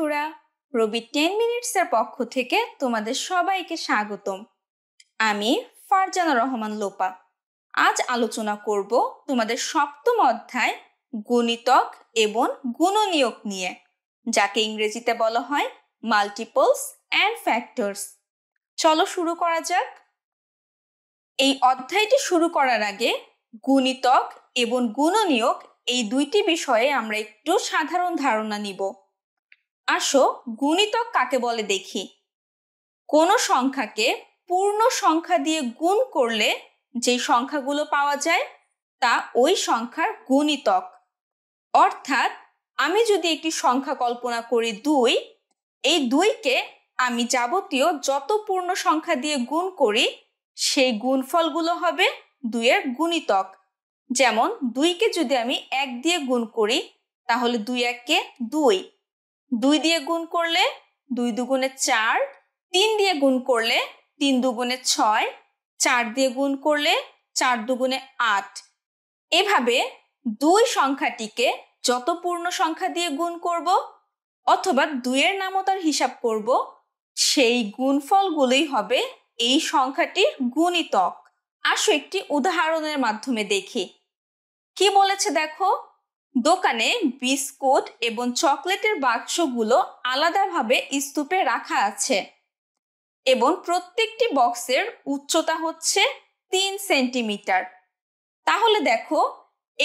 বন্ধুরা রবি টেন মিনিটসের পক্ষ থেকে তোমাদের সবাইকে স্বাগতম আমি ফারজানা রহমান লোপা আজ আলোচনা করব তোমাদের সপ্তম অধ্যায় গণিতক এবং গুণনীয়ক নিয়ে যাকে ইংরেজিতে বলা হয় মাল্টিপলস অ্যান্ড ফ্যাক্টরস চলো শুরু করা যাক এই অধ্যায়টি শুরু করার আগে গুণিতক এবং গুণনীয়ক এই দুইটি বিষয়ে আমরা একটু সাধারণ ধারণা নিব আসো গুণিতক কাকে বলে দেখি কোনো সংখ্যাকে পূর্ণ সংখ্যা দিয়ে গুণ করলে যে সংখ্যাগুলো পাওয়া যায় তা ওই সংখ্যার গুণিতক অর্থাৎ আমি যদি একটি সংখ্যা কল্পনা করি দুই এই দুইকে আমি যাবতীয় যত পূর্ণ সংখ্যা দিয়ে গুণ করি সেই গুণফলগুলো হবে দুইয়ের গুণিতক যেমন দুইকে যদি আমি এক দিয়ে গুণ করি তাহলে দুই এককে দুই দুই দিয়ে গুণ করলে দুই দুগুণে চার তিন দিয়ে গুণ করলে তিন দুগুণে ছয় চার দিয়ে গুণ করলে চার দুগুণে আট এভাবে দুই সংখ্যাটিকে যত পূর্ণ সংখ্যা দিয়ে গুণ করব অথবা দুইয়ের নামতার হিসাব করব সেই গুণফলগুলোই হবে এই সংখ্যাটির গুণিতক আসো একটি উদাহরণের মাধ্যমে দেখি কি বলেছে দেখো দোকানে বিস্কুট এবং চকলেটের বাক্সগুলো আলাদাভাবে স্তূপে রাখা আছে এবং প্রত্যেকটি বক্সের উচ্চতা হচ্ছে তিন সেন্টিমিটার তাহলে দেখো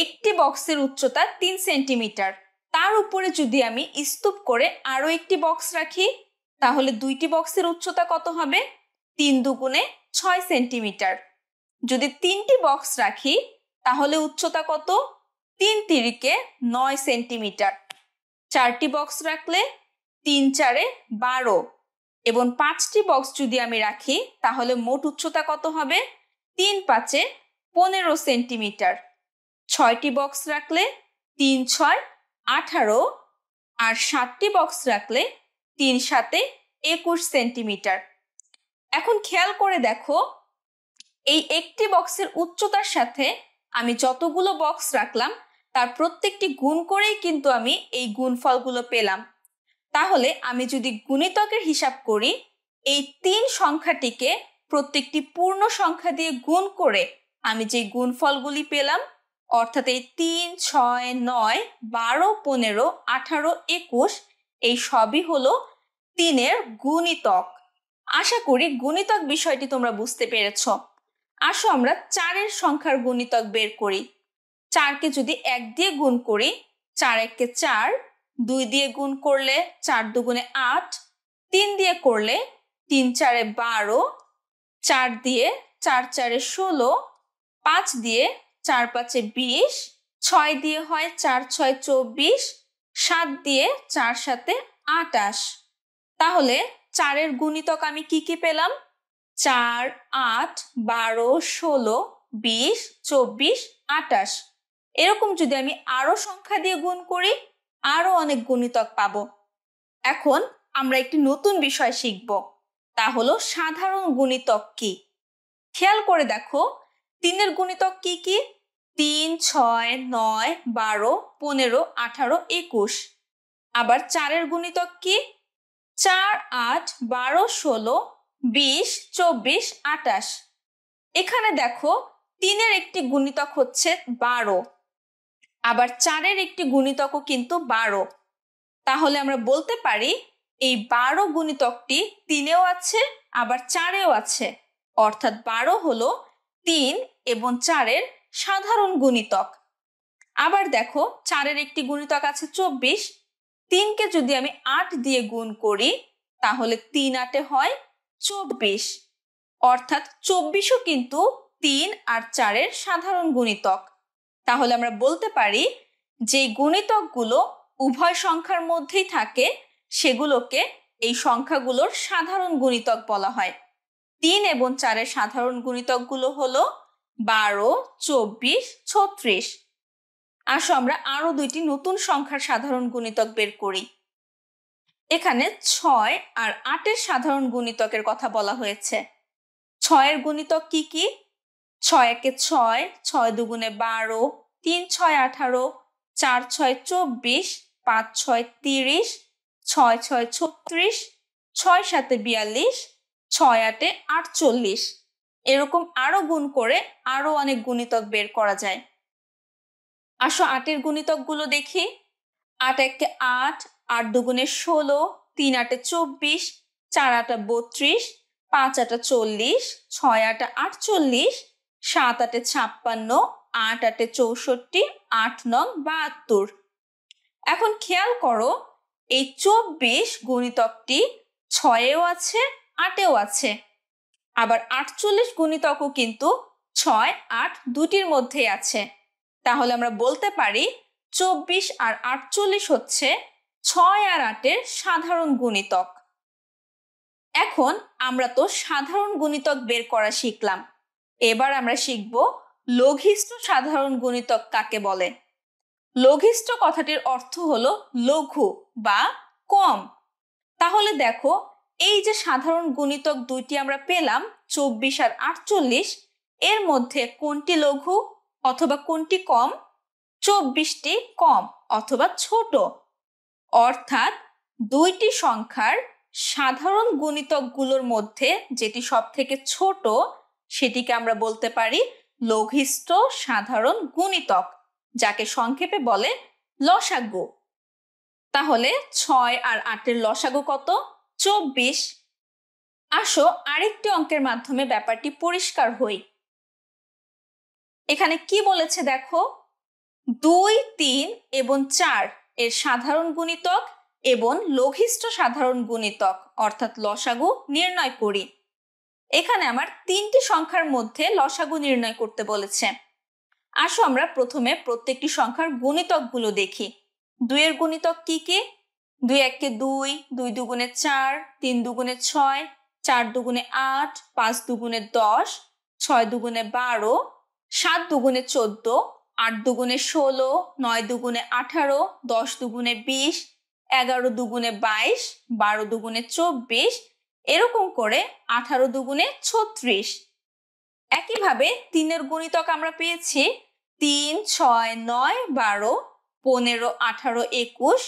একটি বক্সের উচ্চতা তিন সেন্টিমিটার তার উপরে যদি আমি স্তূপ করে আরও একটি বক্স রাখি তাহলে দুইটি বক্সের উচ্চতা কত হবে তিন দুগুণে ছয় সেন্টিমিটার যদি তিনটি বক্স রাখি তাহলে উচ্চতা কত তিন তিরিকে নয় সেন্টিমিটার চারটি বক্স রাখলে তিন চারে বারো এবং পাঁচটি বক্স যদি আমি রাখি তাহলে মোট উচ্চতা কত হবে তিন পাঁচে পনেরো সেন্টিমিটার ছয়টি বক্স রাখলে তিন ছয় আঠারো আর সাতটি বক্স রাখলে তিন সাতে একুশ সেন্টিমিটার এখন খেয়াল করে দেখো এই একটি বক্সের উচ্চতার সাথে আমি যতগুলো বক্স রাখলাম তার প্রত্যেকটি গুণ করেই কিন্তু আমি এই গুণফলগুলো পেলাম তাহলে আমি যদি গুণিতকের হিসাব করি এই তিন সংখ্যাটিকে প্রত্যেকটি পূর্ণ সংখ্যা দিয়ে গুণ করে আমি যে গুণফলগুলি পেলাম অর্থাৎ এই তিন ছয় নয় বারো পনেরো আঠারো একুশ এই সবই হলো তিনের গুণিতক আশা করি গুণিতক বিষয়টি তোমরা বুঝতে পেরেছ আসো আমরা চারের সংখ্যার গুণিতক বের করি চারকে যদি এক দিয়ে গুণ করি চার এককে চার দুই দিয়ে গুণ করলে চার দুগুণে আট তিন দিয়ে করলে তিন চারে বারো চার দিয়ে চার চারে ষোলো পাঁচ দিয়ে চার পাঁচে বিশ ছয় দিয়ে হয় চার ছয় চব্বিশ সাত দিয়ে চার সাথে আটাশ তাহলে চারের গুণিতক আমি কি কি পেলাম চার আট বারো ষোলো বিশ চব্বিশ আটাশ এরকম যদি আমি আরও সংখ্যা দিয়ে গুণ করি আরও অনেক গুণিতক পাবো এখন আমরা একটি নতুন বিষয় শিখব তা হলো সাধারণ গুণিতক কি খেয়াল করে দেখো তিনের গুণিতক কি কি তিন ছয় নয় বারো পনেরো আঠারো একুশ আবার চারের গুণিতক কি চার আট বারো ষোলো বিশ চব্বিশ আটাশ এখানে দেখো তিনের একটি গুণিতক হচ্ছে বারো আবার চারের একটি গুণিতকও কিন্তু বারো তাহলে আমরা বলতে পারি এই বারো গুণিতকটি তিনেও আছে আবার চারেও আছে অর্থাৎ বারো হলো তিন এবং চারের সাধারণ গুণিতক আবার দেখো চারের একটি গুণিতক আছে চব্বিশ তিনকে যদি আমি আট দিয়ে গুণ করি তাহলে তিন আটে হয় চব্বিশ অর্থাৎ চব্বিশও কিন্তু তিন আর চারের সাধারণ গুণিতক তাহলে আমরা বলতে পারি যে গুণিতকগুলো উভয় সংখ্যার মধ্যেই থাকে সেগুলোকে এই সংখ্যাগুলোর সাধারণ গুণিতক বলা হয় তিন এবং চারের সাধারণ গুণিতকগুলো হলো বারো চব্বিশ ছত্রিশ আসো আমরা আরো দুইটি নতুন সংখ্যার সাধারণ গুণিতক বের করি এখানে ছয় আর আটের সাধারণ গুণিতকের কথা বলা হয়েছে ছয়ের গুণিতক কি কি ছয় একে ছয় ছয় দুগুণে বারো তিন ছয় আঠারো চার ছয় চব্বিশ পাঁচ ছয় তিরিশ ছয় ছয় ছত্রিশ ছয় সাতে বিয়াল্লিশ ছয় আটে আটচল্লিশ এরকম আরো গুণ করে আরো অনেক গুণিতক বের করা যায় আসো আটের গুণিতকগুলো দেখি আট একে আট আট দুগুণে ষোলো তিন আটে চব্বিশ চার আটা বত্রিশ পাঁচ আটা চল্লিশ ছয় আটা আটচল্লিশ সাত আটে ছাপ্পান্ন আট আটে চৌষট্টি আট নং বাহাত্তর এখন খেয়াল করো এই চব্বিশ গুণিতকটি ছয়েও আছে আটেও আছে আবার আটচল্লিশ গুণিতকও কিন্তু ছয় আট দুটির মধ্যে আছে তাহলে আমরা বলতে পারি চব্বিশ আর আটচল্লিশ হচ্ছে ছয় আর আটের সাধারণ গুণিতক এখন আমরা তো সাধারণ গুণিতক বের করা শিখলাম এবার আমরা শিখব লঘিষ্ঠ সাধারণ গুণিতক কাকে বলে লঘিষ্ঠ কথাটির অর্থ হলো লঘু বা কম তাহলে দেখো এই যে সাধারণ গুণিতক দুইটি আমরা পেলাম চব্বিশ আর আটচল্লিশ এর মধ্যে কোনটি লঘু অথবা কোনটি কম চব্বিশটি কম অথবা ছোট অর্থাৎ দুইটি সংখ্যার সাধারণ গুণিতকগুলোর মধ্যে যেটি সব থেকে ছোট সেটিকে আমরা বলতে পারি লঘিষ্ঠ সাধারণ গুণিতক যাকে সংক্ষেপে বলে লসাগু তাহলে ছয় আর আটের লসাগু কত চব্বিশ আসো আরেকটি অঙ্কের মাধ্যমে ব্যাপারটি পরিষ্কার হই এখানে কি বলেছে দেখো দুই তিন এবং চার এর সাধারণ গুণিতক এবং লঘিষ্ঠ সাধারণ গুণিতক অর্থাৎ লসাগু নির্ণয় করি এখানে আমার তিনটি সংখ্যার মধ্যে লসাগু নির্ণয় করতে বলেছে আসো আমরা প্রথমে প্রত্যেকটি সংখ্যার গুণিতকগুলো দেখি দুইয়ের গুণিতক কি কি দুই এককে দুই দুই দুগুণে চার তিন দুগুণে ছয় চার দুগুণে আট পাঁচ দুগুণে দশ ছয় দুগুণে বারো সাত দুগুণে চোদ্দ আট দুগুণে ষোলো নয় দুগুণে আঠারো দশ দুগুণে বিশ এগারো দুগুণে বাইশ বারো দুগুণে চব্বিশ এরকম করে আঠারো দুগুণে ছত্রিশ একইভাবে তিনের গুণিতক আমরা পেয়েছি তিন ছয় নয় বারো পনেরো আঠারো একুশ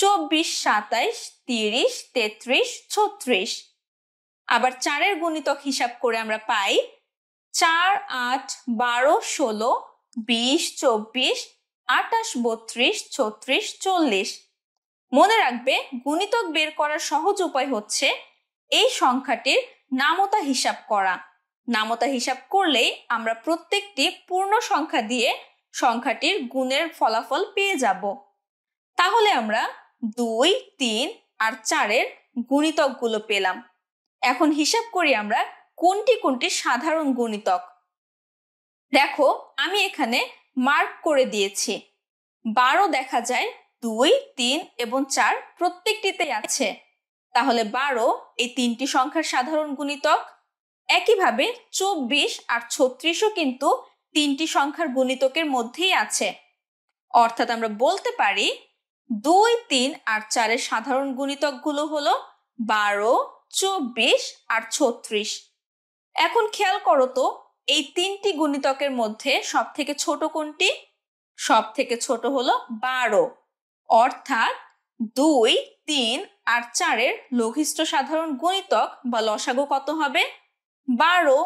চব্বিশ সাতাইশ তিরিশ তেত্রিশ ছত্রিশ আবার চারের গুণিতক হিসাব করে আমরা পাই চার আট বারো ষোলো বিশ চব্বিশ আটাশ বত্রিশ ছত্রিশ চল্লিশ মনে রাখবে গুণিতক বের করার সহজ উপায় হচ্ছে এই সংখ্যাটির নামতা হিসাব করা নামতা হিসাব করলেই আমরা প্রত্যেকটি পূর্ণ সংখ্যা দিয়ে সংখ্যাটির গুণের ফলাফল পেয়ে যাব তাহলে আমরা দুই তিন আর চারের গুণিতকগুলো পেলাম এখন হিসাব করি আমরা কোনটি কোনটি সাধারণ গুণিতক দেখো আমি এখানে মার্ক করে দিয়েছি বারো দেখা যায় দুই তিন এবং চার প্রত্যেকটিতে আছে তাহলে বারো এই তিনটি সংখ্যার সাধারণ গুণিতক একইভাবে চব্বিশ আর ছত্রিশও কিন্তু তিনটি সংখ্যার গুণিতকের মধ্যেই আছে অর্থাৎ আমরা বলতে পারি দুই তিন আর চারের সাধারণ গুণিতকগুলো হলো বারো চব্বিশ আর ছত্রিশ এখন খেয়াল করো তো এই তিনটি গুণিতকের মধ্যে সব থেকে ছোট কোনটি সব থেকে ছোট হলো বারো অর্থাৎ দুই তিন আর চারের লঘিষ্ঠ সাধারণ গণিতক বা লসাগু কত হবে বারো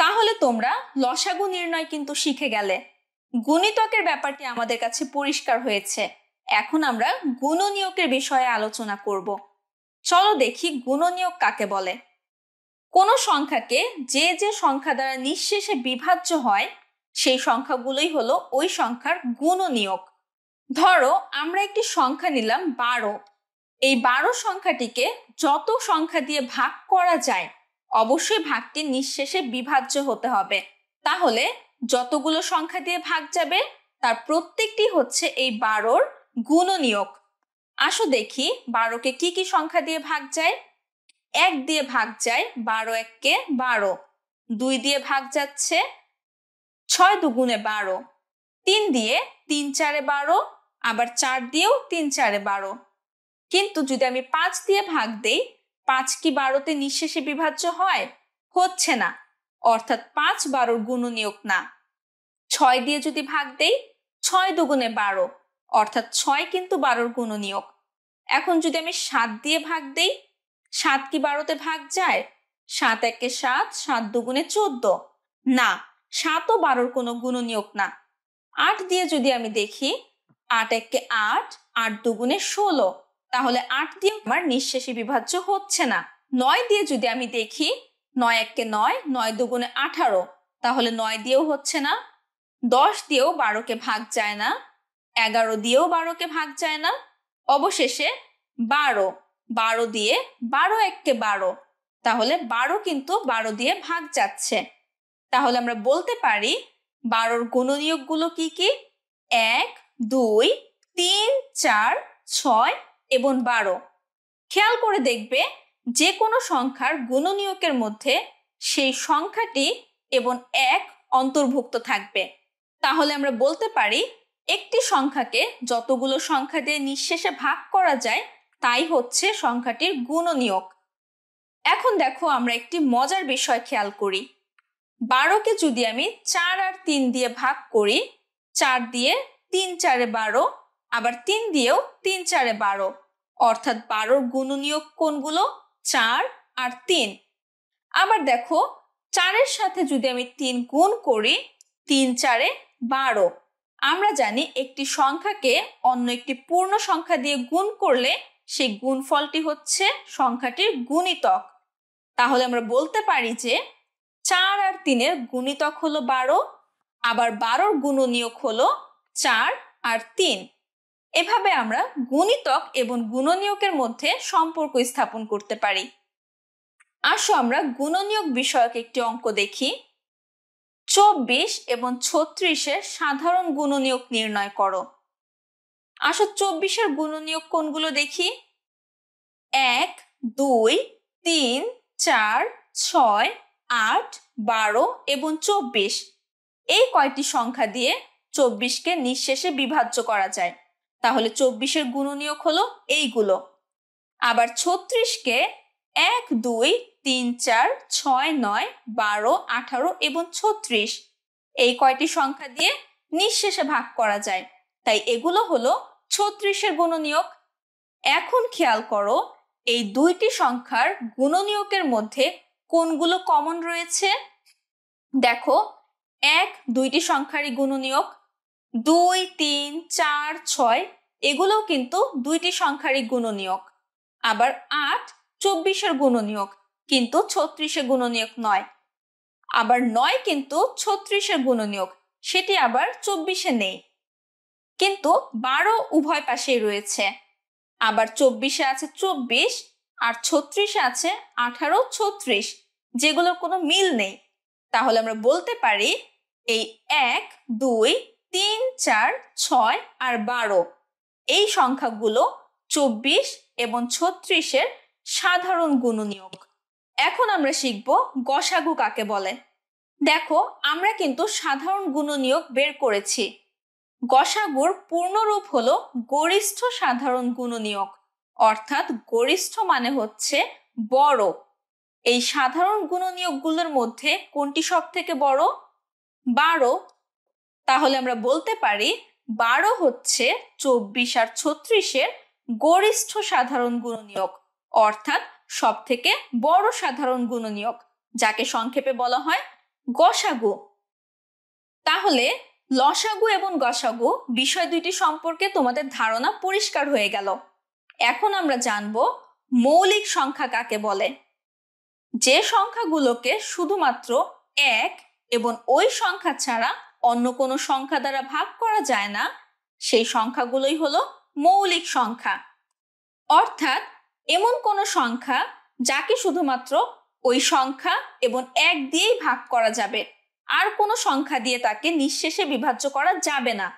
তাহলে তোমরা লসাগু নির্ণয় কিন্তু শিখে গেলে গণিতকের ব্যাপারটি আমাদের কাছে পরিষ্কার হয়েছে এখন আমরা গুণনীয়কের বিষয়ে আলোচনা করব চলো দেখি গুণনীয়ক কাকে বলে কোনো সংখ্যাকে যে যে সংখ্যা দ্বারা নিঃশেষে বিভাজ্য হয় সেই সংখ্যাগুলোই হলো ওই সংখ্যার গুণনীয়ক ধরো আমরা একটি সংখ্যা নিলাম বারো এই বারো সংখ্যাটিকে যত সংখ্যা দিয়ে ভাগ করা যায় অবশ্যই ভাগটি নিঃশেষে বিভাজ্য হতে হবে তাহলে যতগুলো সংখ্যা দিয়ে ভাগ যাবে তার প্রত্যেকটি হচ্ছে এই বারোর গুণনীয়ক আসো দেখি বারোকে কি কি সংখ্যা দিয়ে ভাগ যায় এক দিয়ে ভাগ যায় বারো এককে বারো দুই দিয়ে ভাগ যাচ্ছে ছয় দুগুণে বারো তিন দিয়ে তিন চারে বারো আবার চার দিয়েও তিন চারে বারো কিন্তু যদি আমি পাঁচ দিয়ে ভাগ দেই পাঁচ কি বারোতে নিঃশেষে বিভাজ্য হয় হচ্ছে না অর্থাৎ পাঁচ বারোর গুণনীয়ক না ছয় দিয়ে যদি ভাগ দেই ছয় দুগুণে বারো অর্থাৎ ছয় কিন্তু বারোর গুণনীয়ক এখন যদি আমি সাত দিয়ে ভাগ দেই সাত কি বারোতে ভাগ যায় সাত একে সাত সাত দুগুণে চোদ্দ না সাতও বারোর কোনো গুণনীয়ক না আট দিয়ে যদি আমি দেখি আট একে আট আট দুগুণে ষোলো তাহলে আট দিয়ে আমার নিঃশেষে বিভাজ্য হচ্ছে না নয় দিয়ে যদি আমি দেখি নয় এককে নয় নয় দুগুণে আঠারো তাহলে নয় দিয়েও হচ্ছে না দশ দিয়েও বারোকে ভাগ যায় না এগারো দিয়েও বারোকে ভাগ যায় না অবশেষে বারো বারো দিয়ে বারো এককে বারো তাহলে বারো কিন্তু বারো দিয়ে ভাগ যাচ্ছে তাহলে আমরা বলতে পারি বারোর গুণনীয়কগুলো কি কি এক দুই তিন চার ছয় এবং বারো খেয়াল করে দেখবে যে কোনো সংখ্যার গুণনীয়কের মধ্যে সেই সংখ্যাটি এবং এক অন্তর্ভুক্ত থাকবে তাহলে আমরা বলতে পারি একটি সংখ্যাকে যতগুলো সংখ্যা দিয়ে নিঃশেষে ভাগ করা যায় তাই হচ্ছে সংখ্যাটির গুণনীয়ক এখন দেখো আমরা একটি মজার বিষয় খেয়াল করি বারোকে যদি আমি চার আর তিন দিয়ে ভাগ করি চার দিয়ে তিন চারে বারো আবার তিন দিয়েও তিন চারে বারো অর্থাৎ বারোর গুণনীয়ক কোনগুলো চার আর তিন আবার দেখো চারের সাথে যদি আমি তিন গুণ করি তিন চারে বারো আমরা জানি একটি সংখ্যাকে অন্য একটি পূর্ণ সংখ্যা দিয়ে গুণ করলে সেই গুণফলটি হচ্ছে সংখ্যাটির গুণিতক তাহলে আমরা বলতে পারি যে চার আর তিনের গুণিতক হলো বারো আবার বারোর গুণনীয়ক হলো চার আর তিন এভাবে আমরা গুণিতক এবং গুণনীয়কের মধ্যে সম্পর্ক স্থাপন করতে পারি আসো আমরা গুণনীয়ক বিষয়ক একটি অঙ্ক দেখি চব্বিশ এবং ছত্রিশের সাধারণ গুণনীয়ক নির্ণয় করো আসো চব্বিশের গুণনীয়ক কোনগুলো দেখি এক দুই তিন চার ছয় আট বারো এবং চব্বিশ এই কয়টি সংখ্যা দিয়ে চব্বিশকে নিঃশেষে বিভাজ্য করা যায় তাহলে চব্বিশের গুণনীয়ক হলো এইগুলো আবার ছত্রিশকে এক দুই তিন চার ছয় নয় বারো আঠারো এবং ছত্রিশ এই কয়টি সংখ্যা দিয়ে নিঃশেষে ভাগ করা যায় তাই এগুলো হলো ছত্রিশের গুণনীয়ক এখন খেয়াল করো এই দুইটি সংখ্যার গুণনীয়কের মধ্যে কোনগুলো কমন রয়েছে দেখো এক দুইটি সংখ্যারই গুণনীয়ক দুই তিন চার ছয় এগুলোও কিন্তু দুইটি সংখ্যারই গুণনীয়ক আবার আট চব্বিশের গুণনীয়ক কিন্তু ছত্রিশের গুণনীয়ক নয় আবার নয় কিন্তু ছত্রিশের গুণনীয়ক সেটি আবার চব্বিশে নেই কিন্তু বারো উভয় পাশেই রয়েছে আবার চব্বিশে আছে চব্বিশ আর ছত্রিশে আছে আঠারো ছত্রিশ যেগুলোর কোনো মিল নেই তাহলে আমরা বলতে পারি এই এক দুই তিন চার ছয় আর বারো এই সংখ্যাগুলো চব্বিশ এবং ছত্রিশের সাধারণ গুণনীয়ক এখন আমরা শিখব গসাগু কাকে বলে দেখো আমরা কিন্তু সাধারণ গুণনীয়ক বের করেছি গসাগুর পূর্ণরূপ হলো গরিষ্ঠ সাধারণ গুণনীয়ক অর্থাৎ গরিষ্ঠ মানে হচ্ছে বড় এই সাধারণ গুণনীয়কগুলোর মধ্যে কোনটি সব থেকে বড় বারো তাহলে আমরা বলতে পারি বারো হচ্ছে চব্বিশ আর ছত্রিশের গরিষ্ঠ সাধারণ গুণনীয়ক অর্থাৎ সব থেকে বড় সাধারণ গুণনীয়ক যাকে সংক্ষেপে বলা হয় গসাগু তাহলে লসাগু এবং গসাগু বিষয় দুইটি সম্পর্কে তোমাদের ধারণা পরিষ্কার হয়ে গেল এখন আমরা জানব মৌলিক সংখ্যা কাকে বলে যে সংখ্যাগুলোকে শুধুমাত্র এক এবং ওই সংখ্যা ছাড়া অন্য কোনো সংখ্যা দ্বারা ভাগ করা যায় না সেই সংখ্যাগুলোই হলো মৌলিক সংখ্যা অর্থাৎ এমন কোনো সংখ্যা যাকে শুধুমাত্র ওই সংখ্যা এবং এক দিয়েই ভাগ করা যাবে আর কোনো সংখ্যা দিয়ে তাকে নিঃশেষে বিভাজ্য করা যাবে না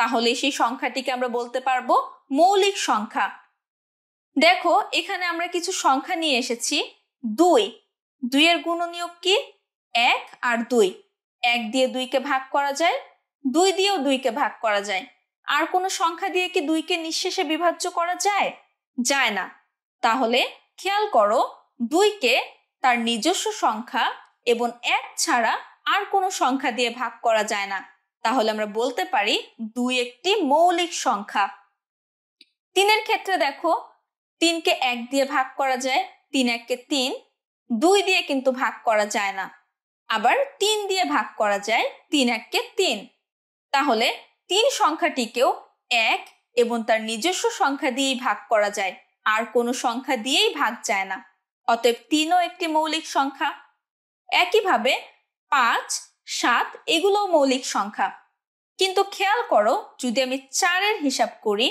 তাহলে সেই সংখ্যাটিকে আমরা বলতে পারবো মৌলিক সংখ্যা দেখো এখানে আমরা কিছু সংখ্যা নিয়ে এসেছি দুই দুইয়ের গুণনীয়ক কি এক আর দুই এক দিয়ে দুইকে ভাগ করা যায় দুই দিয়েও দুইকে ভাগ করা যায় আর কোনো সংখ্যা দিয়ে কি দুইকে নিঃশেষে বিভাজ্য করা যায় যায় না তাহলে খেয়াল করো দুইকে তার নিজস্ব সংখ্যা এবং এক ছাড়া আর কোনো সংখ্যা দিয়ে ভাগ করা যায় না তাহলে আমরা বলতে পারি দুই একটি মৌলিক সংখ্যা তিনের ক্ষেত্রে দেখো তিনকে এক দিয়ে ভাগ করা যায় তিন এককে তিন দুই দিয়ে কিন্তু ভাগ করা যায় না আবার তিন দিয়ে ভাগ করা যায় তিন এককে তিন তাহলে তিন সংখ্যাটিকেও এক এবং তার নিজস্ব সংখ্যা দিয়েই ভাগ করা যায় আর কোনো সংখ্যা দিয়েই ভাগ যায় না অতএব তিনও একটি মৌলিক সংখ্যা একইভাবে পাঁচ সাত এগুলোও মৌলিক সংখ্যা কিন্তু খেয়াল করো যদি আমি চারের হিসাব করি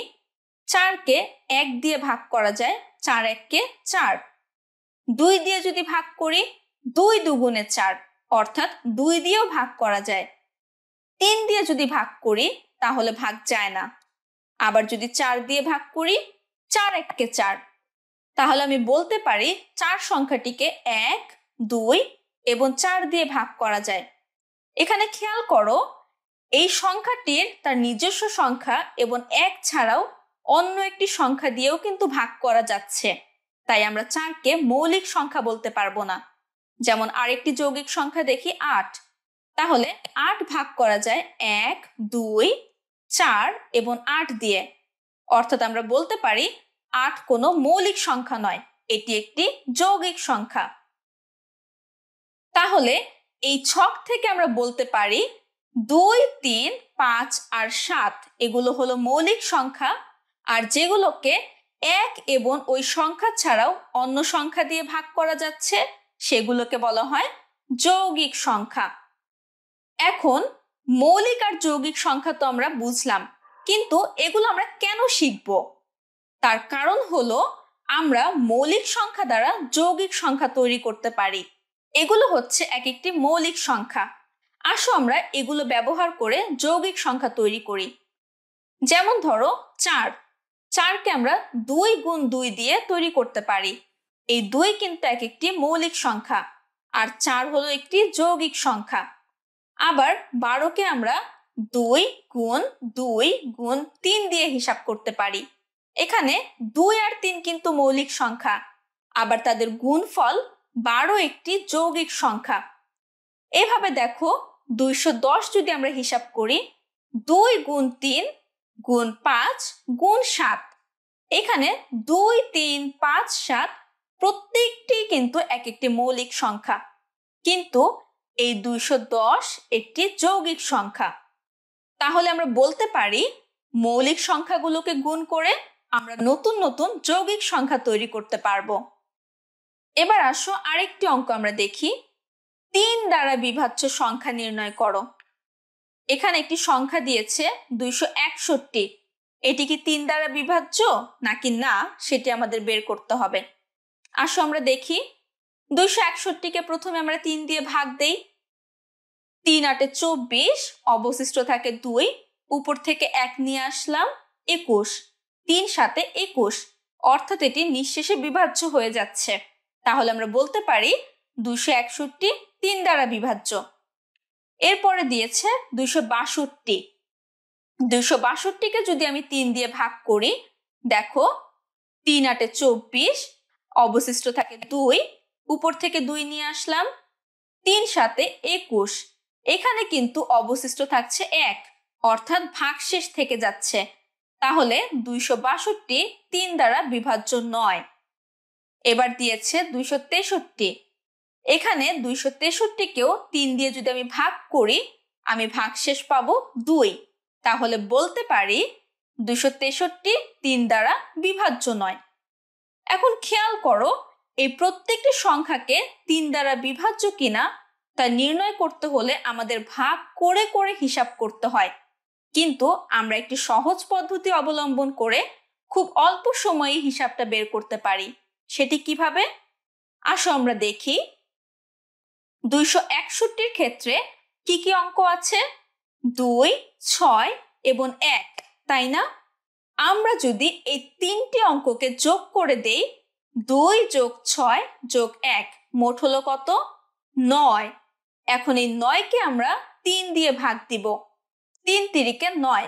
চারকে এক দিয়ে ভাগ করা যায় চার এককে চার দুই দিয়ে যদি ভাগ করি দুই দুগুণে চার অর্থাৎ দুই দিয়েও ভাগ করা যায় তিন দিয়ে যদি ভাগ করি তাহলে ভাগ যায় না আবার যদি চার দিয়ে ভাগ করি চার এককে চার তাহলে আমি বলতে পারি চার সংখ্যাটিকে এক দুই এবং চার দিয়ে ভাগ করা যায় এখানে খেয়াল করো এই সংখ্যাটির তার নিজস্ব সংখ্যা এবং এক ছাড়াও অন্য একটি সংখ্যা দিয়েও কিন্তু ভাগ করা যাচ্ছে তাই আমরা চারকে মৌলিক সংখ্যা বলতে পারবো না যেমন আরেকটি যৌগিক সংখ্যা দেখি আট তাহলে আট ভাগ করা যায় এক দুই চার এবং আট দিয়ে অর্থাৎ আমরা বলতে পারি আট কোনো মৌলিক সংখ্যা নয় এটি একটি যৌগিক সংখ্যা তাহলে এই ছক থেকে আমরা বলতে পারি দুই তিন পাঁচ আর সাত এগুলো হলো মৌলিক সংখ্যা আর যেগুলোকে এক এবং ওই সংখ্যা ছাড়াও অন্য সংখ্যা দিয়ে ভাগ করা যাচ্ছে সেগুলোকে বলা হয় যৌগিক সংখ্যা এখন মৌলিক আর যৌগিক সংখ্যা তো আমরা বুঝলাম কিন্তু এগুলো আমরা কেন শিখব তার কারণ হলো আমরা মৌলিক সংখ্যা দ্বারা যৌগিক সংখ্যা তৈরি করতে পারি এগুলো হচ্ছে এক একটি মৌলিক সংখ্যা আসো আমরা এগুলো ব্যবহার করে যৌগিক সংখ্যা তৈরি করি যেমন ধরো চার চারকে আমরা দুই গুণ দুই দিয়ে তৈরি করতে পারি এই দুই কিন্তু এক একটি মৌলিক সংখ্যা আর চার হলো একটি যৌগিক সংখ্যা আবার বারোকে আমরা দুই গুণ দুই গুণ তিন দিয়ে হিসাব করতে পারি এখানে দুই আর তিন কিন্তু মৌলিক সংখ্যা আবার তাদের গুণফল বারো একটি যৌগিক সংখ্যা এভাবে দেখো দুইশো দশ যদি আমরা হিসাব করি দুই গুণ তিন গুণ পাঁচ গুণ সাত এখানে দুই তিন পাঁচ সাত প্রত্যেকটি কিন্তু এক একটি মৌলিক সংখ্যা কিন্তু এই দুইশো দশ একটি যৌগিক সংখ্যা তাহলে আমরা বলতে পারি মৌলিক সংখ্যাগুলোকে গুণ করে আমরা নতুন নতুন যৌগিক সংখ্যা তৈরি করতে পারবো এবার আসো আরেকটি অঙ্ক আমরা দেখি তিন দ্বারা বিভাজ্য সংখ্যা নির্ণয় করো এখানে একটি সংখ্যা দিয়েছে দুইশো একষট্টি এটি কি তিন দ্বারা বিভাজ্য নাকি না সেটি আমাদের বের করতে হবে আসো আমরা দেখি দুইশো একষট্টিকে প্রথমে আমরা তিন দিয়ে ভাগ দেই তিন আটে চব্বিশ অবশিষ্ট থাকে দুই উপর থেকে এক নিয়ে আসলাম একুশ তিন সাথে একুশ অর্থাৎ এটি নিঃশেষে বিভাজ্য হয়ে যাচ্ছে তাহলে আমরা বলতে পারি দুইশো একষট্টি তিন দ্বারা বিভাজ্য এরপরে দিয়েছে দুইশো বাষট্টি দুইশো বাষট্টিকে যদি আমি তিন দিয়ে ভাগ করি দেখো তিন আটে চব্বিশ অবশিষ্ট থাকে দুই উপর থেকে দুই নিয়ে আসলাম তিন সাথে একুশ এখানে কিন্তু অবশিষ্ট থাকছে এক অর্থাৎ ভাগশেষ থেকে যাচ্ছে তাহলে দুইশো বাষট্টি তিন দ্বারা বিভাজ্য নয় এবার দিয়েছে দুইশো তেষট্টি এখানে দুইশো তেষট্টিকেও তিন দিয়ে যদি আমি ভাগ করি আমি ভাগশেষ পাবো দুই তাহলে বলতে পারি দুইশো তেষট্টি তিন দ্বারা বিভাজ্য নয় এখন খেয়াল করো এই প্রত্যেকটি সংখ্যাকে তিন দ্বারা বিভাজ্য কিনা তা নির্ণয় করতে হলে আমাদের ভাগ করে করে হিসাব করতে হয় কিন্তু আমরা একটি সহজ পদ্ধতি অবলম্বন করে খুব অল্প সময়ে হিসাবটা বের করতে পারি সেটি কিভাবে আসো আমরা দেখি দুইশো একষট্টির ক্ষেত্রে কি কি অঙ্ক আছে দুই ছয় এবং এক তাই না আমরা যদি এই তিনটি অঙ্ককে যোগ করে দেই দুই যোগ ছয় যোগ এক মোট হলো কত নয় এখন এই নয়কে আমরা তিন দিয়ে ভাগ দিব তিন তিরিকে নয়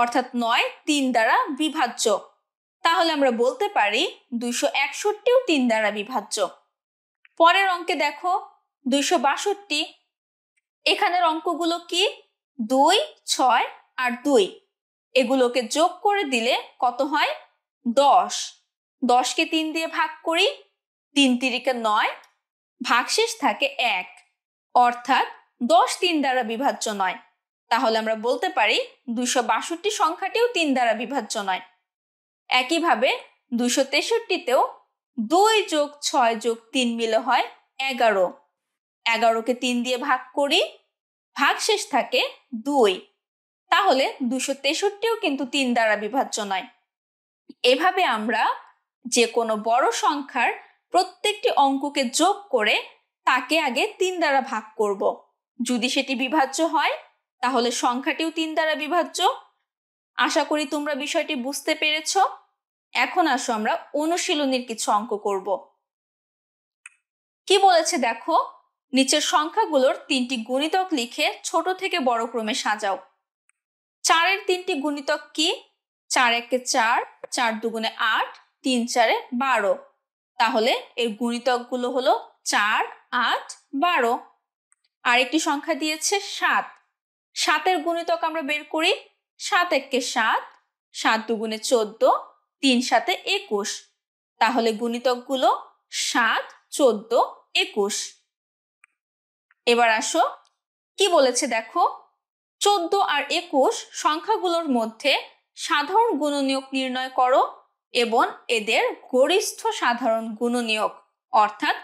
অর্থাৎ নয় তিন দ্বারা বিভাজ্য তাহলে আমরা বলতে পারি দুইশো একষট্টিও তিন দ্বারা বিভাজ্য পরের অঙ্কে দেখো দুইশো বাষট্টি এখানের অঙ্কগুলো কি দুই ছয় আর দুই এগুলোকে যোগ করে দিলে কত হয় দশ দশকে তিন দিয়ে ভাগ করি তিন তিরিকে নয় ভাগশেষ থাকে এক অর্থাৎ দশ তিন দ্বারা বিভাজ্য নয় তাহলে আমরা বলতে পারি দুশো বাষট্টি সংখ্যাটিও তিন দ্বারা বিভাজ্য নয় একইভাবে দুশো তেষট্টিতেও দুই যোগ ছয় যোগ তিন মিলে হয় এগারো এগারোকে তিন দিয়ে ভাগ করি ভাগশেষ থাকে দুই তাহলে দুশো তেষট্টিও কিন্তু তিন দ্বারা বিভাজ্য নয় এভাবে আমরা যে কোনো বড় সংখ্যার প্রত্যেকটি অঙ্ককে যোগ করে তাকে আগে তিন দ্বারা ভাগ করব। যদি সেটি বিভাজ্য হয় তাহলে সংখ্যাটিও তিন দ্বারা বিভাজ্য আশা করি তোমরা বিষয়টি বুঝতে পেরেছ এখন আসো আমরা অনুশীলনীর কিছু অঙ্ক করব কি বলেছে দেখো নিচের সংখ্যাগুলোর তিনটি গুণিতক লিখে ছোট থেকে বড় ক্রমে সাজাও চারের তিনটি গুণিতক কি চার একে চার চার দুগুণে আট তিন চারে বারো তাহলে এর গুণিতকগুলো হলো চার আট বারো আরেকটি সংখ্যা দিয়েছে সাত সাতের গুণিতক আমরা বের করি সাত এককে সাত সাত দুগুণে চোদ্দ তিন সাথে একুশ তাহলে গুণিতকগুলো সাত চোদ্দ একুশ এবার আসো কি বলেছে দেখো চোদ্দ আর একুশ সংখ্যাগুলোর মধ্যে সাধারণ গুণনীয়ক নির্ণয় করো এবং এদের গরিষ্ঠ সাধারণ গুণনীয়ক অর্থাৎ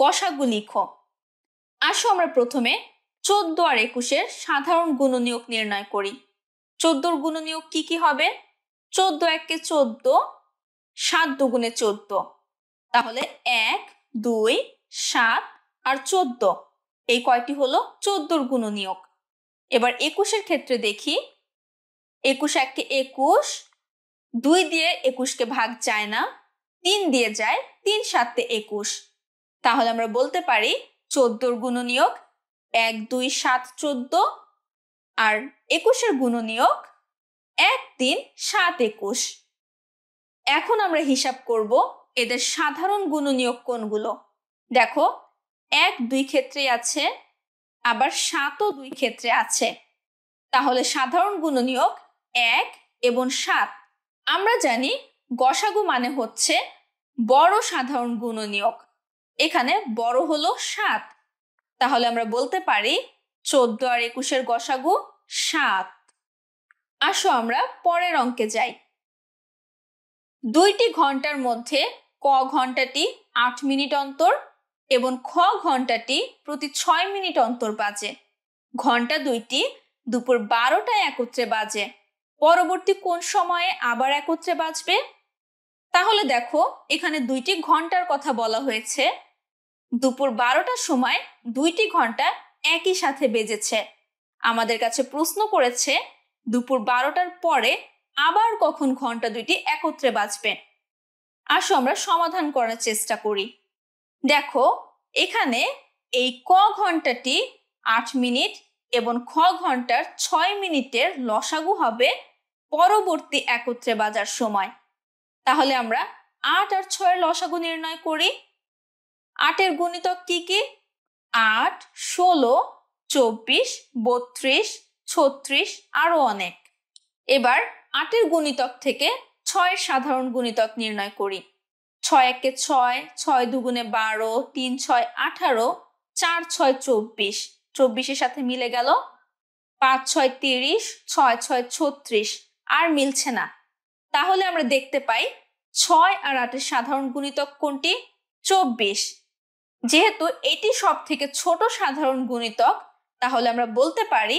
গসাগু লিখো আসো আমরা প্রথমে চোদ্দ আর একুশের সাধারণ গুণনীয়ক নির্ণয় করি চোদ্দোর গুণনীয়ক কি কি হবে চোদ্দ একে চোদ্দ সাত দুগুণে চোদ্দ তাহলে এক দুই সাত আর চোদ্দ এই কয়টি হলো চোদ্দোর গুণনীয়ক এবার একুশের ক্ষেত্রে দেখি একুশ একটি একুশ দুই দিয়ে একুশকে ভাগ যায় না তিন দিয়ে যায় তিন সাতে একুশ তাহলে আমরা বলতে পারি চোদ্দোর গুণনীয়ক এক দুই সাত চোদ্দ আর একুশের গুণনীয়ক এক তিন সাত একুশ এখন আমরা হিসাব করব এদের সাধারণ গুণনীয়ক কোনগুলো দেখো এক দুই ক্ষেত্রে আছে আবার সাতও দুই ক্ষেত্রে আছে তাহলে সাধারণ গুণনীয়ক এক এবং সাত আমরা জানি গসাগু মানে হচ্ছে বড় সাধারণ গুণনীয়ক এখানে বড় হলো সাত তাহলে আমরা বলতে পারি চোদ্দ আর একুশের গসাগু সাত আসো আমরা পরের অঙ্কে যাই দুইটি ঘন্টার মধ্যে ক ঘন্টাটি আট মিনিট অন্তর এবং খ ঘন্টাটি প্রতি ছয় মিনিট অন্তর বাজে ঘন্টা দুইটি দুপুর বারোটায় একত্রে বাজে পরবর্তী কোন সময়ে আবার একত্রে বাজবে তাহলে দেখো এখানে দুইটি ঘন্টার কথা বলা হয়েছে দুপুর বারোটার সময় দুইটি ঘন্টা একই সাথে বেজেছে আমাদের কাছে প্রশ্ন করেছে দুপুর বারোটার পরে আবার কখন ঘন্টা দুইটি একত্রে বাজবে আসো আমরা সমাধান করার চেষ্টা করি দেখো এখানে এই ক ঘন্টাটি আট মিনিট এবং খ ঘন্টার ছয় মিনিটের লসাগু হবে পরবর্তী একত্রে বাজার সময় তাহলে আমরা আট আর ছয়ের লসাগু নির্ণয় করি আটের গুণিতক কি কি আট ষোলো চব্বিশ বত্রিশ ছত্রিশ আরও অনেক এবার আটের গুণিতক থেকে ছয়ের সাধারণ গুণিতক নির্ণয় করি ছয় একে ছয় ছয় দুগুণে বারো তিন ছয় আঠারো চার ছয় চব্বিশ চব্বিশের সাথে মিলে গেল পাঁচ ছয় তিরিশ ছয় ছয় ছত্রিশ আর মিলছে না তাহলে আমরা দেখতে পাই ছয় আর আটের সাধারণ গুণিতক কোনটি চব্বিশ যেহেতু এটি সব থেকে ছোট সাধারণ গুণিতক তাহলে আমরা বলতে পারি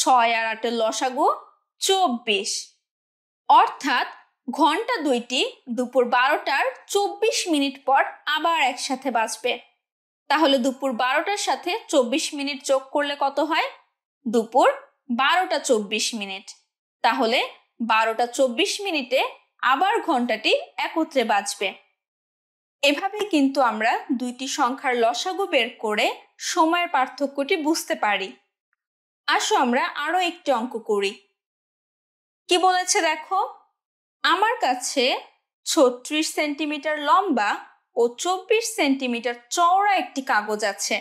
ছয় আর আটের লসাগু চব্বিশ অর্থাৎ ঘন্টা দুইটি দুপুর বারোটার চব্বিশ মিনিট পর আবার একসাথে বাজবে তাহলে দুপুর বারোটার সাথে চব্বিশ মিনিট যোগ করলে কত হয় দুপুর বারোটা চব্বিশ মিনিট তাহলে বারোটা চব্বিশ মিনিটে আবার ঘন্টাটি একত্রে বাজবে এভাবে কিন্তু আমরা দুইটি সংখ্যার লসাগু বের করে সময়ের পার্থক্যটি বুঝতে পারি আসো আমরা আরও একটি অঙ্ক করি কি বলেছে দেখো আমার কাছে ছত্রিশ সেন্টিমিটার লম্বা ও চব্বিশ সেন্টিমিটার চওড়া একটি কাগজ আছে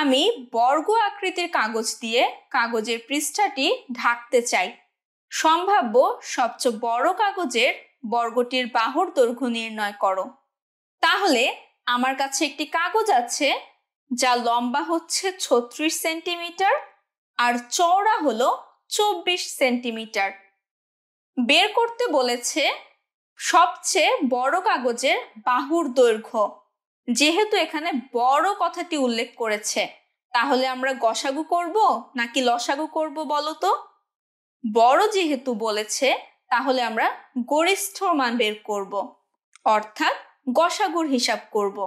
আমি বর্গ আকৃতির কাগজ দিয়ে কাগজের পৃষ্ঠাটি ঢাকতে চাই সম্ভাব্য সবচেয়ে বড় কাগজের বর্গটির বাহুর দৈর্ঘ্য নির্ণয় করো তাহলে আমার কাছে একটি কাগজ আছে যা লম্বা হচ্ছে ছত্রিশ সেন্টিমিটার আর চওড়া হলো চব্বিশ সেন্টিমিটার বের করতে বলেছে সবচেয়ে বড় কাগজের বাহুর দৈর্ঘ্য যেহেতু এখানে বড় কথাটি উল্লেখ করেছে তাহলে আমরা গসাগু করব নাকি লসাগু করব বলো তো বড় যেহেতু বলেছে তাহলে আমরা গরিষ্ঠ মান বের করব অর্থাৎ গসাগুর হিসাব করব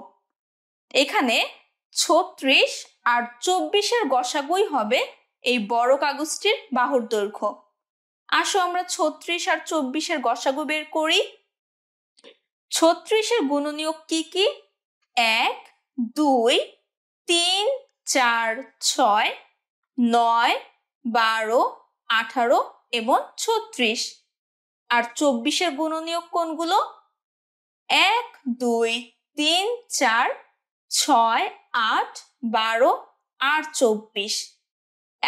এখানে ছত্রিশ আর চব্বিশের গসাগুই হবে এই বড় কাগজটির বাহুর দৈর্ঘ্য আসো আমরা ছত্রিশ আর চব্বিশের গসাগু বের করি ছত্রিশের গুণনীয়ক কি কি এক দুই তিন চার ছয় নয় বারো আঠারো এবং ছত্রিশ আর চব্বিশের গুণনীয়ক কোনগুলো এক দুই তিন চার ছয় আট বারো আর চব্বিশ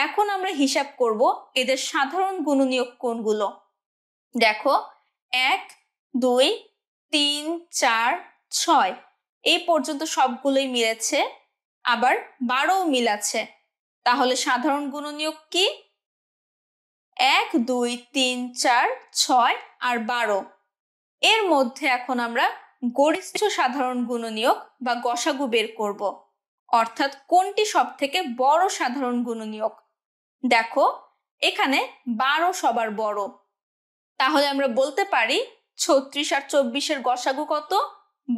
এখন আমরা হিসাব করব এদের সাধারণ গুণনীয়ক কোনগুলো দেখো এক দুই তিন চার ছয় এই পর্যন্ত সবগুলোই মিলেছে আবার বারোও মিল আছে তাহলে সাধারণ গুণনীয়ক কি এক দুই তিন চার ছয় আর বারো এর মধ্যে এখন আমরা গরিষ্ঠ সাধারণ গুণনীয়ক বা গসাগু বের করব অর্থাৎ কোনটি সব থেকে বড় সাধারণ গুণনীয়ক দেখো এখানে বারো সবার বড় তাহলে আমরা বলতে পারি ছত্রিশ আর চব্বিশের গসাগু কত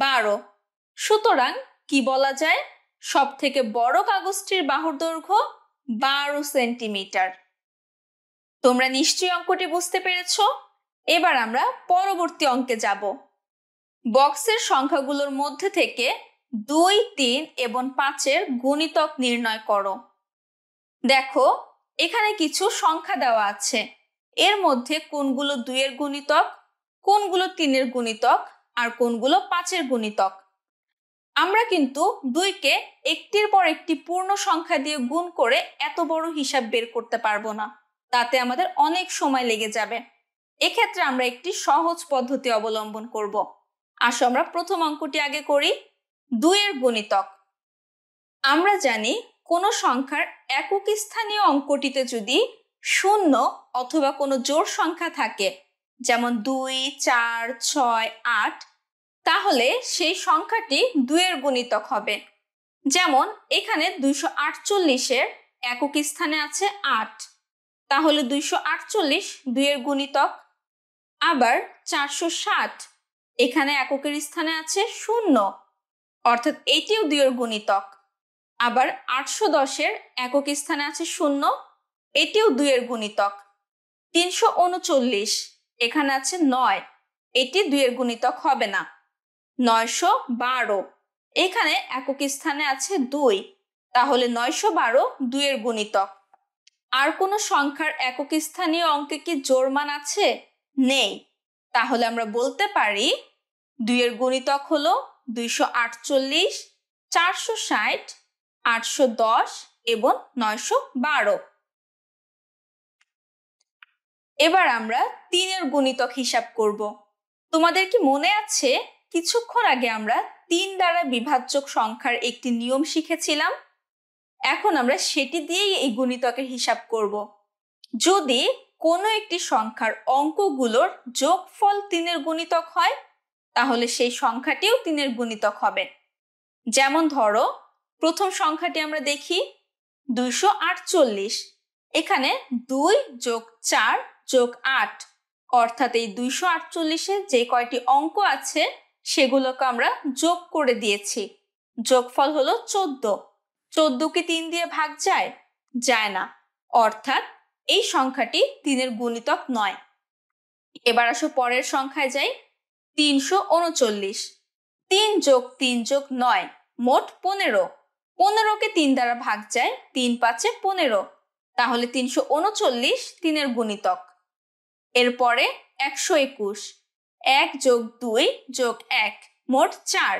বারো সুতরাং কি বলা যায় সব থেকে বড় কাগজটির বাহুর দৈর্ঘ্য বারো সেন্টিমিটার তোমরা নিশ্চয়ই অঙ্কটি বুঝতে পেরেছ এবার আমরা পরবর্তী অঙ্কে যাব বক্সের সংখ্যাগুলোর মধ্যে থেকে দুই তিন এবং পাঁচের গুণিতক নির্ণয় করো দেখো এখানে কিছু সংখ্যা দেওয়া আছে এর মধ্যে কোনগুলো দুইয়ের গুণিতক কোনগুলো তিনের গুণিতক আর কোনগুলো পাঁচের গুণিতক আমরা কিন্তু দুইকে একটির পর একটি পূর্ণ সংখ্যা দিয়ে গুণ করে এত বড় হিসাব বের করতে পারবো না তাতে আমাদের অনেক সময় লেগে যাবে এক্ষেত্রে আমরা একটি সহজ পদ্ধতি অবলম্বন করব আসো আমরা প্রথম অঙ্কটি আগে করি দুইয়ের গুণিতক আমরা জানি কোনো সংখ্যার একক স্থানীয় অঙ্কটিতে যদি শূন্য অথবা কোনো জোর সংখ্যা থাকে যেমন দুই চার ছয় আট তাহলে সেই সংখ্যাটি দুইয়ের গুণিতক হবে যেমন এখানে দুইশো আটচল্লিশের একক স্থানে আছে আট তাহলে দুইশো আটচল্লিশ দুইয়ের গুণিতক আবার চারশো ষাট এখানে এককের স্থানে আছে শূন্য অর্থাৎ এটিও দুইয়ের গুণিতক আবার আটশো দশের একক স্থানে আছে শূন্য এটিও দুইয়ের গুণিতক তিনশো উনচল্লিশ এখানে আছে নয় এটি দুইয়ের গুণিতক হবে না নয়শো বারো এখানে একক স্থানে আছে দুই তাহলে নয়শো বারো দুইয়ের গুণিতক আর কোনো সংখ্যার একক স্থানীয় অঙ্কে কি জোরমান আছে নেই তাহলে আমরা বলতে পারি দুইয়ের গুণিতক হলো দুইশো আটচল্লিশ চারশো ষাট আটশো দশ এবং নয়শো বারো এবার আমরা তিনের গুণিতক হিসাব করব তোমাদের কি মনে আছে কিছুক্ষণ আগে আমরা তিন দ্বারা বিভাজ্যক সংখ্যার একটি নিয়ম শিখেছিলাম এখন আমরা সেটি দিয়েই এই গুণিতকের হিসাব করব যদি কোনো একটি সংখ্যার অঙ্কগুলোর যোগফল তিনের গুণিতক হয় তাহলে সেই সংখ্যাটিও তিনের গুণিতক হবে যেমন ধরো প্রথম সংখ্যাটি আমরা দেখি দুইশো আটচল্লিশ এখানে দুই যোগ চার যোগ আট অর্থাৎ এই দুইশো আটচল্লিশের যে কয়টি অঙ্ক আছে সেগুলোকে আমরা যোগ করে দিয়েছি যোগফল হলো চোদ্দ কি তিন দিয়ে ভাগ যায় যায় না অর্থাৎ এই সংখ্যাটি তিনের গুণিতক নয় এবার আসো পরের সংখ্যায় যাই তিনশো উনচল্লিশ তিন যোগ তিন যোগ নয় মোট পনেরো পনেরোকে তিন দ্বারা ভাগ যায় তিন পাঁচে পনেরো তাহলে তিনশো উনচল্লিশ তিনের গুণিতক এরপরে একশো একুশ এক যোগ দুই যোগ এক মোট চার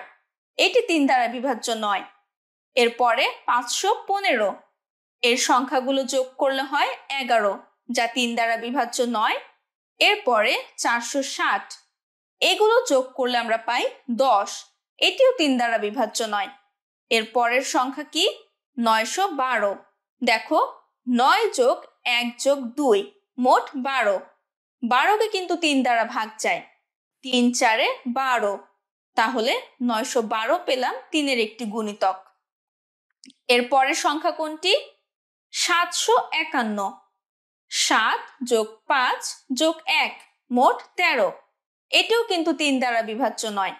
এটি তিন দ্বারা বিভাজ্য নয় এরপরে পাঁচশো পনেরো এর সংখ্যাগুলো যোগ করলে হয় এগারো যা তিন দ্বারা বিভাজ্য নয় এরপরে চারশো ষাট এগুলো যোগ করলে আমরা পাই দশ এটিও তিন দ্বারা বিভাজ্য নয় এর পরের সংখ্যা কি নয়শো বারো দেখো নয় যোগ এক যোগ দুই মোট বারো বারোকে কিন্তু তিন দ্বারা ভাগ যায় তিন চারে বারো তাহলে নয়শো বারো পেলাম তিনের একটি গুণিতক এর পরের সংখ্যা কোনটি সাতশো একান্ন সাত যোগ পাঁচ যোগ এক মোট তেরো এটিও কিন্তু তিন দ্বারা বিভাজ্য নয়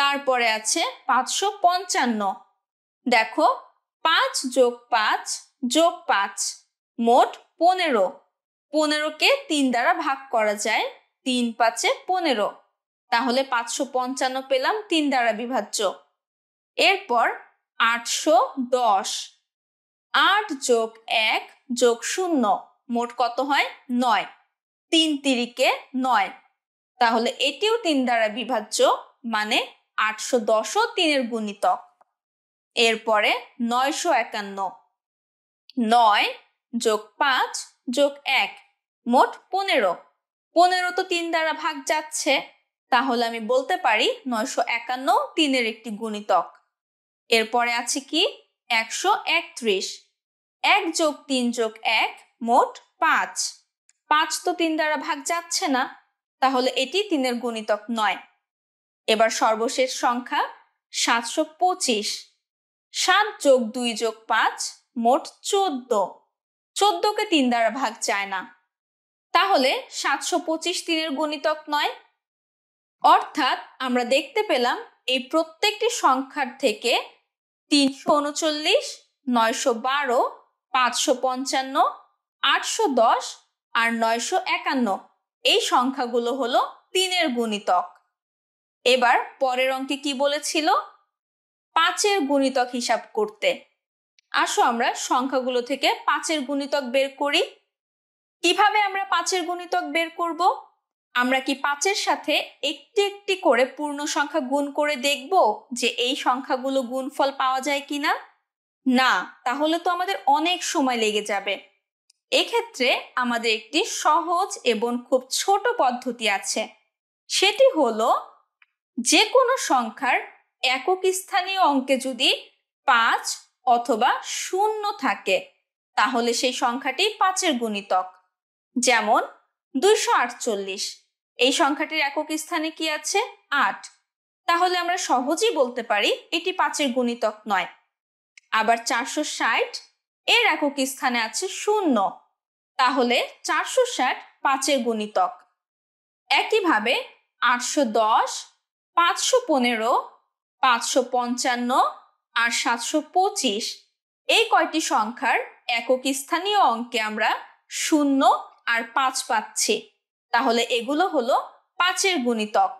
তারপরে আছে পাঁচশো পঞ্চান্ন দেখো পাঁচ যোগ পাঁচ যোগ পাঁচ মোট পনেরো পনেরোকে তিন দ্বারা ভাগ করা যায় তিন পাঁচে পনেরো তাহলে পাঁচশো পঞ্চান্ন পেলাম তিন দ্বারা বিভাজ্য এরপর আটশো দশ আট যোগ এক যোগ শূন্য মোট কত হয় নয় তিন তিরিকে নয় তাহলে এটিও তিন দ্বারা বিভাজ্য মানে আটশো দশও তিনের গুণিতক এরপরে নয়শো একান্ন নয় যোগ পাঁচ যোগ এক মোট পনেরো পনেরো তো তিন দ্বারা ভাগ যাচ্ছে তাহলে আমি বলতে পারি নয়শো একান্ন তিনের একটি গুণিতক এরপরে আছে কি একশো একত্রিশ এক যোগ তিন যোগ এক মোট পাঁচ পাঁচ তো তিন দ্বারা ভাগ যাচ্ছে না তাহলে এটি তিনের গুণিতক নয় এবার সর্বশেষ সংখ্যা সাতশো পঁচিশ সাত যোগ দুই যোগ পাঁচ মোট চোদ্দ চোদ্দকে তিন দ্বারা ভাগ চায় না তাহলে সাতশো পঁচিশ তিনের গণিতক নয় অর্থাৎ আমরা দেখতে পেলাম এই প্রত্যেকটি সংখ্যার থেকে তিনশো উনচল্লিশ নয়শো বারো পাঁচশো পঞ্চান্ন আটশো দশ আর নয়শো একান্ন এই সংখ্যাগুলো হলো তিনের গুণিতক এবার পরের অঙ্কে কি বলেছিল পাঁচের গুণিতক হিসাব করতে আসো আমরা সংখ্যাগুলো থেকে পাঁচের গুণিতক বের করি কিভাবে আমরা পাঁচের গুণিতক বের করব আমরা কি পাঁচের সাথে একটি একটি করে পূর্ণ সংখ্যা গুণ করে দেখব যে এই সংখ্যাগুলো গুণফল পাওয়া যায় কিনা না তাহলে তো আমাদের অনেক সময় লেগে যাবে এক্ষেত্রে আমাদের একটি সহজ এবং খুব ছোট পদ্ধতি আছে সেটি হলো যে কোনো সংখ্যার একক স্থানীয় অঙ্কে যদি পাঁচ অথবা শূন্য থাকে তাহলে সেই সংখ্যাটি পাঁচের গুণিতক যেমন দুইশো আটচল্লিশ এই সংখ্যাটির একক স্থানে কি আছে আট তাহলে আমরা সহজেই বলতে পারি এটি পাঁচের গুণিতক নয় আবার চারশো ষাট এর একক স্থানে আছে শূন্য তাহলে চারশো ষাট পাঁচের গুণিতক একইভাবে আটশো দশ পাঁচশো পনেরো পাঁচশো পঞ্চান্ন আর সাতশো পঁচিশ এই কয়টি সংখ্যার একক স্থানীয় অঙ্কে আমরা শূন্য আর পাঁচ পাচ্ছি তাহলে এগুলো হলো পাঁচের গুণিতক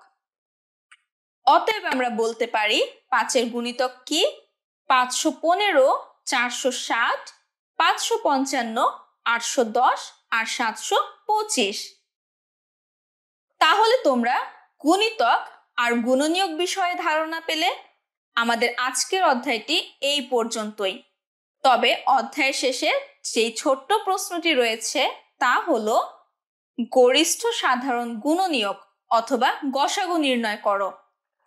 অতএব আমরা বলতে পারি পাঁচের গুণিতক কি পাঁচশো পনেরো চারশো ষাট পাঁচশো পঞ্চান্ন আটশো দশ আর সাতশো পঁচিশ তাহলে তোমরা গুণিতক আর গুণনীয়ক বিষয়ে ধারণা পেলে আমাদের আজকের অধ্যায়টি এই পর্যন্তই তবে অধ্যায়ের শেষে যেই ছোট্ট প্রশ্নটি রয়েছে তা হল গরিষ্ঠ সাধারণ গুণনীয়ক অথবা গসাগু নির্ণয় করো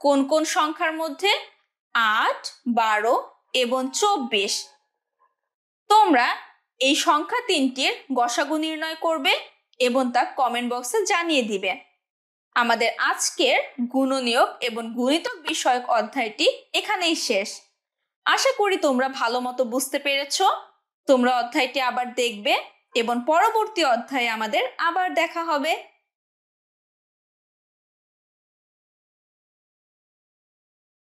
কোন কোন সংখ্যার মধ্যে আট বারো এবং চব্বিশ তোমরা এই সংখ্যা তিনটির গসাগু নির্ণয় করবে এবং তা কমেন্ট বক্সে জানিয়ে দিবে আমাদের আজকের গুণনীয়ক এবং গুণিত বিষয়ক অধ্যায়টি এখানেই শেষ আশা করি তোমরা ভালো মতো বুঝতে পেরেছ তোমরা অধ্যায়টি আবার দেখবে এবং পরবর্তী অধ্যায়ে আমাদের আবার দেখা হবে